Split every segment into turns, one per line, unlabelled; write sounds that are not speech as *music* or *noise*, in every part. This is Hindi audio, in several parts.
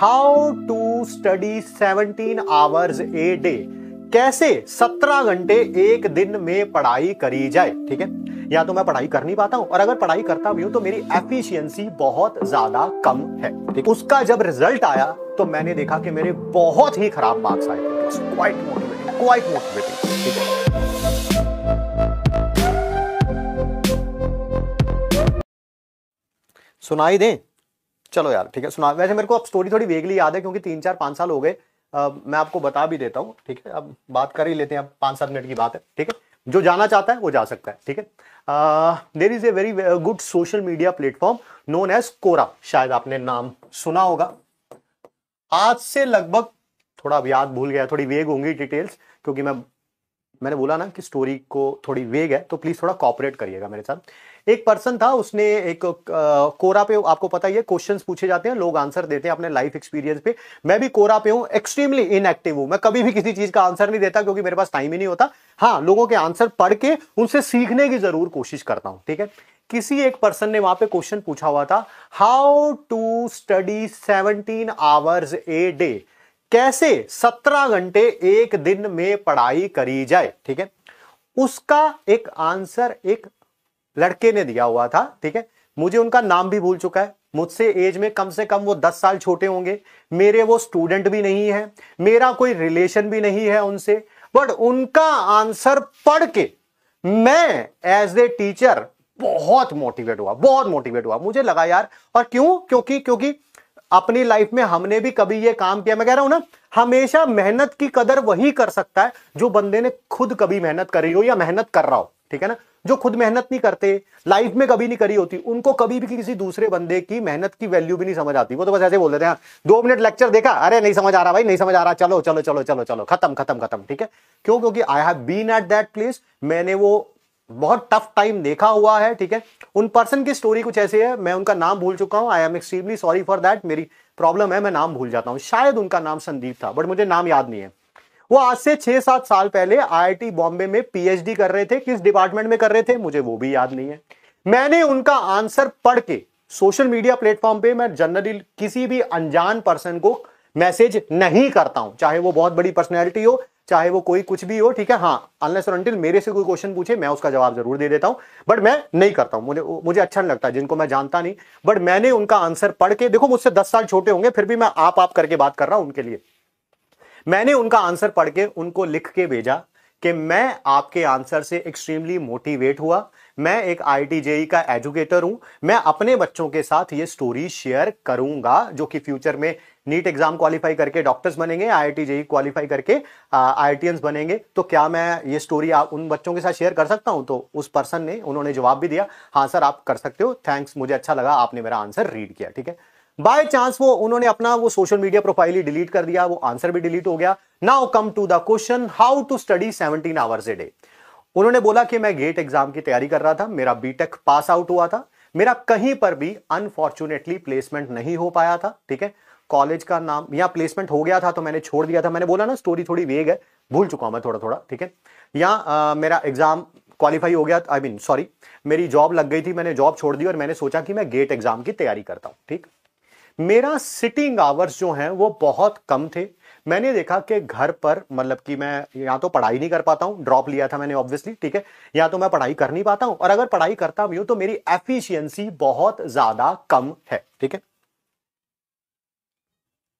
How to study 17 hours a day कैसे 17 घंटे एक दिन में पढ़ाई करी जाए ठीक है या तो मैं पढ़ाई कर नहीं पाता हूं और अगर पढ़ाई करता भी हूं तो मेरी एफिशिएंसी बहुत ज्यादा कम है ठीक उसका जब रिजल्ट आया तो मैंने देखा कि मेरे बहुत ही खराब मार्क्स आए थे क्वाइट मोटिवेटिंग क्वाइट मोटिवेटिंग ठीक है सुनाई दें चलो यार ठीक है सुना वैसे मेरे को अब स्टोरी थोड़ी वेगली याद है क्योंकि तीन चार पाँच साल हो गए मैं आपको बता भी देता हूँ ठीक है अब बात कर ही लेते हैं अब पाँच सात मिनट की बात है ठीक है जो जाना चाहता है वो जा सकता है ठीक है there is a very good social media platform known as Quora शायद आपने नाम सुना होगा आज से लगभग थोड़ा अब याद भूल गया थोड़ी वेग होंगी डिटेल्स क्योंकि मैं मैंने बोला ना कि स्टोरी को थोड़ी वेग है तो प्लीज थोड़ा कॉपरेट करिएगा मेरे साथ एक पर्सन था उसने एक कोरा पे आपको पता ही है क्वेश्चन पूछे जाते हैं लोग आंसर देते हैं अपने लाइफ एक्सपीरियंस पे मैं भी कोरा पे हूं एक्सट्रीमली इनएक्टिव हूं मैं कभी भी किसी चीज का आंसर नहीं देता क्योंकि मेरे पास टाइम ही नहीं होता हाँ लोगों के आंसर पढ़ के उनसे सीखने की जरूर कोशिश करता हूं ठीक है किसी एक पर्सन ने वहां पे क्वेश्चन पूछा हुआ था how to study seventeen hours a day कैसे सत्रह घंटे एक दिन में पढ़ाई करी जाए ठीक है उसका एक आंसर एक लड़के ने दिया हुआ था ठीक है मुझे उनका नाम भी भूल चुका है मुझसे एज में कम से कम वो दस साल छोटे होंगे मेरे वो स्टूडेंट भी नहीं है मेरा कोई रिलेशन भी नहीं है उनसे बट उनका आंसर पढ़ के मैं एज ए टीचर बहुत मोटिवेट हुआ बहुत मोटिवेट हुआ मुझे लगा यार और क्यों क्योंकि क्योंकि अपनी लाइफ में हमने भी कभी ये काम किया मैं कह रहा हूं ना हमेशा मेहनत की कदर वही कर सकता है जो बंदे ने खुद कभी मेहनत करी हो या मेहनत कर रहा हो ठीक है ना जो खुद मेहनत नहीं करते लाइफ में कभी नहीं करी होती उनको कभी भी किसी दूसरे बंदे की मेहनत की वैल्यू भी नहीं समझ आती वो तो बस ऐसे बोल देते हैं हाँ, दो मिनट लेक्चर देखा अरे नहीं समझ आ रहा भाई नहीं समझ आ रहा चलो चलो चलो चलो चलो खत्म खत्म खत्म ठीक है क्यों क्योंकि I have been at that place मैंने वो बहुत टफ टाइम देखा हुआ है ठीक है उन पर्सन की स्टोरी कुछ ऐसी है मैं उनका नाम भूल चुका हूं I am extremely sorry for that मेरी प्रॉब्लम है मैं नाम भूल जाता हूं शायद उनका नाम संदीप था बट मुझे नाम याद नहीं है वो आज से छह सात साल पहले आईआईटी बॉम्बे में पीएचडी कर रहे थे किस डिपार्टमेंट में कर रहे थे मुझे वो भी याद नहीं है मैंने उनका आंसर पढ़ के सोशल मीडिया प्लेटफॉर्म पे मैं जनरली किसी भी अनजान पर्सन को मैसेज नहीं करता हूं चाहे वो बहुत बड़ी पर्सनैलिटी हो चाहे वो कोई कुछ भी हो ठीक है हाँ अनलेस अनटिल मेरे से कोई क्वेश्चन पूछे मैं उसका जवाब जरूर दे देता हूं बट मैं नहीं करता हूं मुझे मुझे अच्छा नहीं लगता जिनको मैं जानता नहीं बट मैंने उनका आंसर पढ़ के देखो मुझसे दस साल छोटे होंगे फिर भी मैं आप आप करके बात कर रहा हूं उनके लिए मैंने उनका आंसर पढ़ के उनको लिख के भेजा कि मैं आपके आंसर से एक्सट्रीमली मोटिवेट हुआ मैं एक आई टी जेई का एजुकेटर हूं मैं अपने बच्चों के साथ ये स्टोरी शेयर करूंगा जो कि फ्यूचर में नीट एग्जाम क्वालिफाई करके डॉक्टर्स बनेंगे I I T JEE qualify करके आई टी बनेंगे तो क्या मैं ये स्टोरी आप उन बच्चों के साथ शेयर कर सकता हूं तो उस पर्सन ने उन्होंने जवाब भी दिया हाँ सर आप कर सकते हो थैंक्स मुझे अच्छा लगा आपने मेरा आंसर रीड किया ठीक है बाय चांस वो उन्होंने अपना वो सोशल मीडिया प्रोफाइल ही डिलीट कर दिया वो आंसर भी डिलीट हो गया now come to the question how to study seventeen hours a day उन्होंने बोला कि मैं गेट एग्जाम की तैयारी कर रहा था मेरा बीटेक पास आउट हुआ था मेरा कहीं पर भी अनफॉर्चुनेटली प्लेसमेंट नहीं हो पाया था ठीक है कॉलेज का नाम यहाँ प्लेसमेंट हो गया था तो मैंने छोड़ दिया था मैंने बोला ना स्टोरी थोड़ी वेग है भूल चुका हूं मैं थोड़ा थोड़ा ठीक है या मेरा एग्जाम क्वालिफाई हो गया आई मीन सॉरी मेरी जॉब लग गई थी मैंने जॉब छोड़ दी और मैंने सोचा कि मैं गेट एग्जाम की तैयारी करता हूँ ठीक मेरा सिटिंग आवर्स जो हैं वो बहुत कम थे मैंने देखा कि घर पर मतलब कि मैं या तो पढ़ाई नहीं कर पाता हूँ ड्रॉप लिया था मैंने ऑब्वियसली ठीक है या तो मैं पढ़ाई कर नहीं पाता हूं और अगर पढ़ाई करता भी हूं तो मेरी एफिशिएंसी बहुत ज़्यादा कम है ठीक है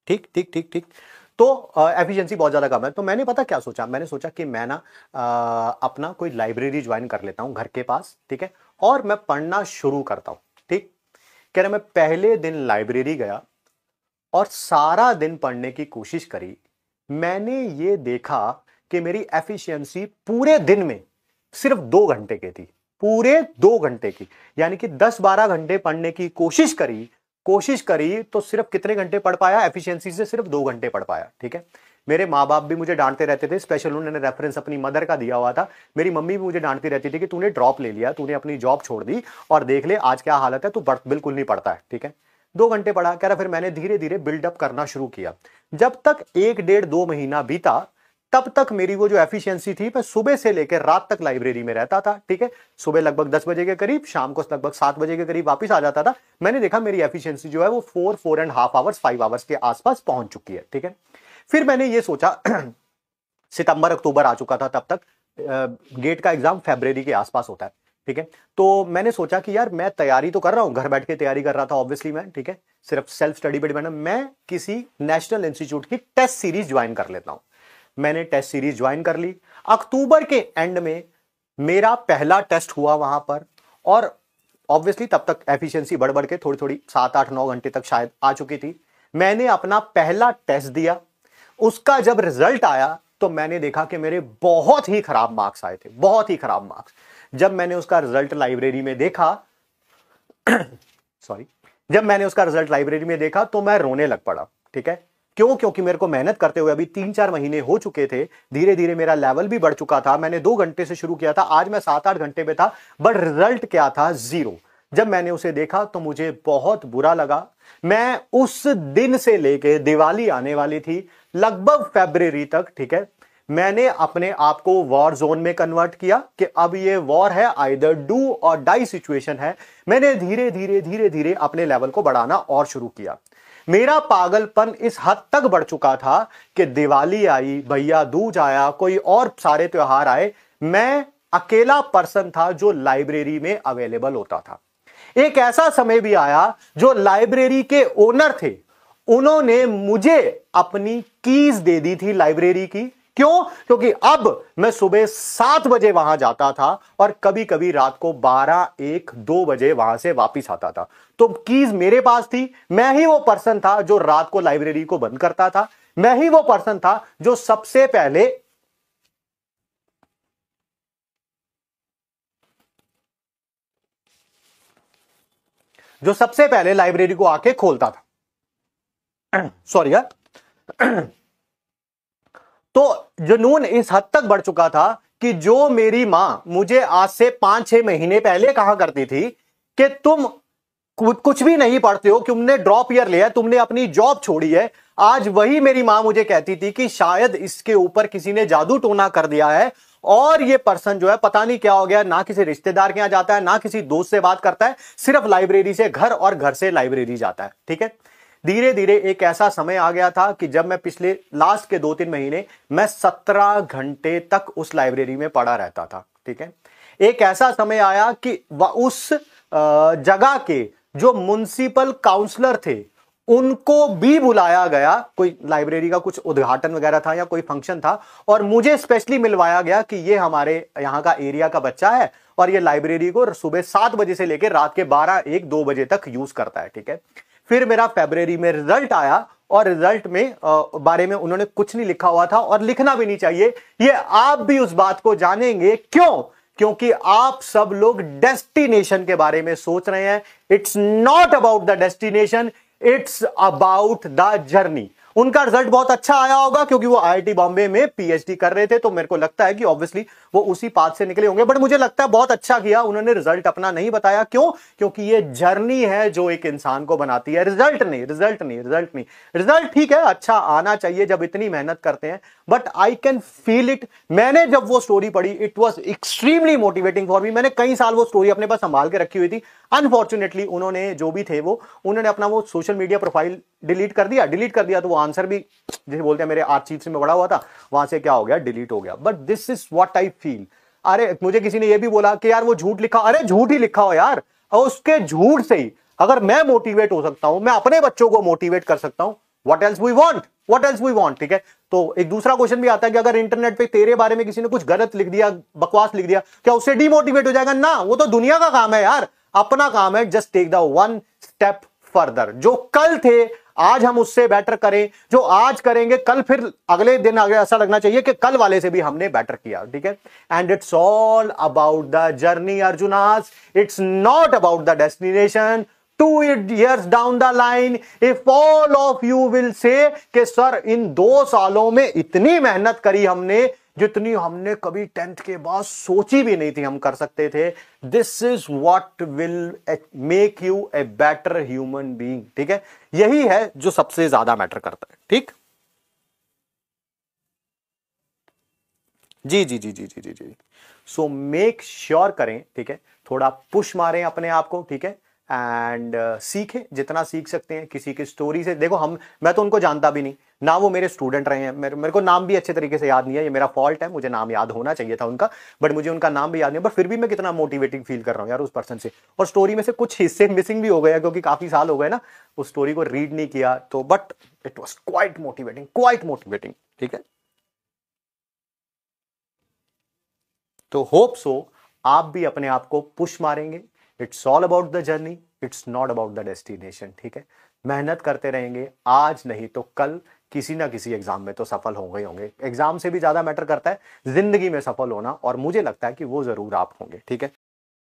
ठीक ठीक ठीक ठीक तो एफिशिएंसी बहुत ज़्यादा कम है तो मैंने पता क्या सोचा मैंने सोचा कि मैं ना uh, अपना कोई लाइब्रेरी ज्वाइन कर लेता हूं घर के पास ठीक है और मैं पढ़ना शुरू करता हूं ठीक कह रहा मैं पहले दिन लाइब्रेरी गया और सारा दिन पढ़ने की कोशिश करी मैंने ये देखा कि मेरी एफिशिएंसी पूरे दिन में सिर्फ दो घंटे की थी पूरे दो घंटे की यानी कि दस बारह घंटे पढ़ने की कोशिश करी कोशिश करी तो सिर्फ कितने घंटे पढ़ पाया एफिशिएंसी से सिर्फ दो घंटे पढ़ पाया ठीक है मेरे माँ बाप भी मुझे डांटते रहते थे स्पेशल उन्होंने रेफरेंस अपनी मदर का दिया हुआ था मेरी मम्मी भी मुझे डांटती रहती थी कि तूने ड्रॉप ले लिया तूने अपनी जॉब छोड़ दी और देख ले आज क्या हालत है तू बर्थ बिल्कुल नहीं पड़ता है ठीक है दो घंटे पढ़ा कह रहा फिर मैंने धीरे धीरे बिल्डअप करना शुरू किया जब तक एक डेढ़ दो महीना बीता तब तक मेरी वो जो एफिशिएंसी थी मैं सुबह से लेकर रात तक लाइब्रेरी में रहता था ठीक है सुबह लगभग दस बजे के करीब शाम को लगभग सात बजे के करीब वापस आ जाता था मैंने देखा मेरी एफिशिएंसी जो है वो four four and half hours five hours के आसपास पहुंच चुकी है ठीक है फिर मैंने ये सोचा *clears throat* सितंबर अक्टूबर आ चुका था तब तक गेट का एग्जाम फेबररी के आसपास होता है ठीक है तो मैंने सोचा कि यार मैं तैयारी तो कर रहा हूं घर बैठ के तैयारी कर रहा था ऑब्वियसली मैं ठीक है सिर्फ सेल्फ स्टडी पे डिपेंड मैं किसी नेशनल इंस्टीट्यूट की टेस्ट सीरीज ज्वाइन कर लेता हूँ मैंने टेस्ट सीरीज ज्वाइन कर ली अक्टूबर के एंड में मेरा पहला टेस्ट हुआ वहां पर और ऑब्वियसली तब तक एफिशिएंसी बढ़ बढ़ के थोड़ी थोड़ी सात आठ नौ घंटे तक शायद आ चुकी थी मैंने अपना पहला टेस्ट दिया उसका जब रिजल्ट आया तो मैंने देखा कि मेरे बहुत ही खराब मार्क्स आए थे बहुत ही खराब मार्क्स जब मैंने उसका रिजल्ट लाइब्रेरी में देखा सॉरी जब मैंने उसका रिजल्ट लाइब्रेरी में देखा तो मैं रोने लग पड़ा ठीक है क्यों क्योंकि मेरे को मेहनत करते हुए अभी तीन चार महीने हो चुके थे धीरे धीरे मेरा लेवल भी बढ़ चुका था मैंने दो घंटे से शुरू किया था आज मैं सात आठ घंटे में था बट रिजल्ट क्या था जीरो जब मैंने उसे देखा तो मुझे बहुत बुरा लगा मैं उस दिन से लेके दिवाली आने वाली थी लगभग फेबररी तक ठीक है मैंने अपने आप को वॉर जोन में कन्वर्ट किया कि अब ये वॉर है either do or die situation है मैंने धीरे धीरे धीरे धीरे अपने लेवल को बढ़ाना और शुरू किया मेरा पागलपन इस हद तक बढ़ चुका था कि दिवाली आई भैया दूज आया कोई और सारे त्योहार आए मैं अकेला पर्सन था जो लाइब्रेरी में अवेलेबल होता था एक ऐसा समय भी आया जो लाइब्रेरी के ओनर थे उन्होंने मुझे अपनी कीज दे दी थी लाइब्रेरी की क्यों क्योंकि अब मैं सुबह सात बजे वहां जाता था और कभी कभी रात को बारह एक दो बजे वहां से वापस आता था तो कीज मेरे पास थी मैं ही वो पर्सन था जो रात को लाइब्रेरी को बंद करता था मैं ही वो पर्सन था जो सबसे पहले जो सबसे पहले लाइब्रेरी को आके खोलता था सॉरी यार हाँ। तो जुनून इस हद तक बढ़ चुका था कि जो मेरी मां मुझे आज से पांच छह महीने पहले कहा करती थी कि तुम कुछ भी नहीं पढ़ते हो तुमने ड्रॉप ईयर लिया तुमने अपनी जॉब छोड़ी है आज वही मेरी मां मुझे कहती थी कि शायद इसके ऊपर किसी ने जादू टोना कर दिया है और ये पर्सन जो है पता नहीं क्या हो गया ना किसी रिश्तेदार के यहां जाता है ना किसी दोस्त से बात करता है सिर्फ लाइब्रेरी से घर और घर से लाइब्रेरी जाता है ठीक है धीरे धीरे एक ऐसा समय आ गया था कि जब मैं पिछले लास्ट के दो तीन महीने मैं सत्रह घंटे तक उस लाइब्रेरी में पढ़ा रहता था ठीक है एक ऐसा समय आया कि उस जगह के जो म्यूनसिपल काउंसलर थे उनको भी बुलाया गया कोई लाइब्रेरी का कुछ उद्घाटन वगैरह था या कोई फंक्शन था और मुझे स्पेशली मिलवाया गया कि ये हमारे यहाँ का एरिया का बच्चा है और ये लाइब्रेरी को सुबह सात बजे से लेकर रात के बारह एक दो बजे तक यूज करता है ठीक है फिर मेरा फेबररी में रिजल्ट आया और रिजल्ट में आ, बारे में उन्होंने कुछ नहीं लिखा हुआ था और लिखना भी नहीं चाहिए ये आप भी उस बात को जानेंगे क्यों क्योंकि आप सब लोग डेस्टिनेशन के बारे में सोच रहे हैं it's not about the destination it's about the journey उनका रिजल्ट बहुत अच्छा आया होगा क्योंकि वो आईआईटी बॉम्बे में पीएचडी कर रहे थे तो मेरे को लगता है कि ऑब्वियसली वो उसी पाथ से निकले होंगे बट मुझे लगता है बहुत अच्छा किया उन्होंने रिजल्ट अपना नहीं बताया क्यों क्योंकि ये जर्नी है जो एक इंसान को बनाती है रिजल्ट नहीं रिजल्ट नहीं रिजल्ट नहीं रिजल्ट ठीक है अच्छा आना चाहिए जब इतनी मेहनत करते हैं but I can feel it मैंने जब वो स्टोरी पढ़ी it was extremely motivating for me मैंने कई साल वो स्टोरी अपने पास संभाल के रखी हुई थी अनफॉर्चुनेटली उन्होंने जो भी थे वो उन्होंने अपना वो सोशल मीडिया प्रोफाइल डिलीट कर दिया डिलीट कर दिया तो वो आंसर भी जैसे बोलते हैं मेरे से मैं बड़ा हुआ था वहां से क्या हो गया डिलीट हो गया but this is what I feel अरे मुझे किसी ने ये भी बोला कि यार वो झूठ लिखा अरे झूठ ही लिखा हो यार और उसके झूठ से ही अगर मैं मोटिवेट हो सकता हूं मैं अपने बच्चों को मोटिवेट कर सकता हूं what else we want what else we want ठीक है तो एक दूसरा क्वेश्चन भी आता है कि अगर इंटरनेट पे तेरे बारे में किसी ने कुछ गलत लिख दिया बकवास लिख दिया क्या उससे डिमोटिवेट हो जाएगा ना वो तो दुनिया का काम है यार अपना काम है just take the one step further जो कल थे आज हम उससे बेटर करें जो आज करेंगे कल फिर अगले दिन आगे ऐसा लगना चाहिए कि कल वाले से भी हमने बेटर किया ठीक है and it's all about the journey अर्जुनास it's not about the destination two years down the line if all of you will say कि सर इन दो सालों में इतनी मेहनत करी हमने जितनी हमने कभी टेंथ के बाद सोची भी नहीं थी हम कर सकते थे this is what will make you a better human being ठीक है यही है जो सबसे ज्यादा मैटर करता है ठीक जी जी जी जी जी जी जी सो मेक श्योर करें ठीक है थोड़ा पुश मारें अपने आप को ठीक है एंड uh, सीखें जितना सीख सकते हैं किसी की स्टोरी से देखो हम मैं तो उनको जानता भी नहीं ना वो मेरे स्टूडेंट रहे हैं मेरे मेरे को नाम भी अच्छे तरीके से याद नहीं है ये मेरा फॉल्ट है मुझे नाम याद होना चाहिए था उनका बट मुझे उनका नाम भी याद नहीं बट फिर भी मैं कितना मोटिवेटिंग फील कर रहा हूँ यार उस पर्सन से और स्टोरी में से कुछ हिस्से मिसिंग भी हो गया क्योंकि काफ़ी साल हो गए ना उस स्टोरी को रीड नहीं किया तो but it was quite motivating quite motivating ठीक है तो होप सो आप भी अपने आप को पुश मारेंगे it's all about the journey it's not about the destination ठीक है मेहनत करते रहेंगे आज नहीं तो कल किसी ना किसी एग्जाम में तो सफल हो गए होंगे एग्जाम से भी ज्यादा मैटर करता है जिंदगी में सफल होना और मुझे लगता है कि वो जरूर आप होंगे ठीक है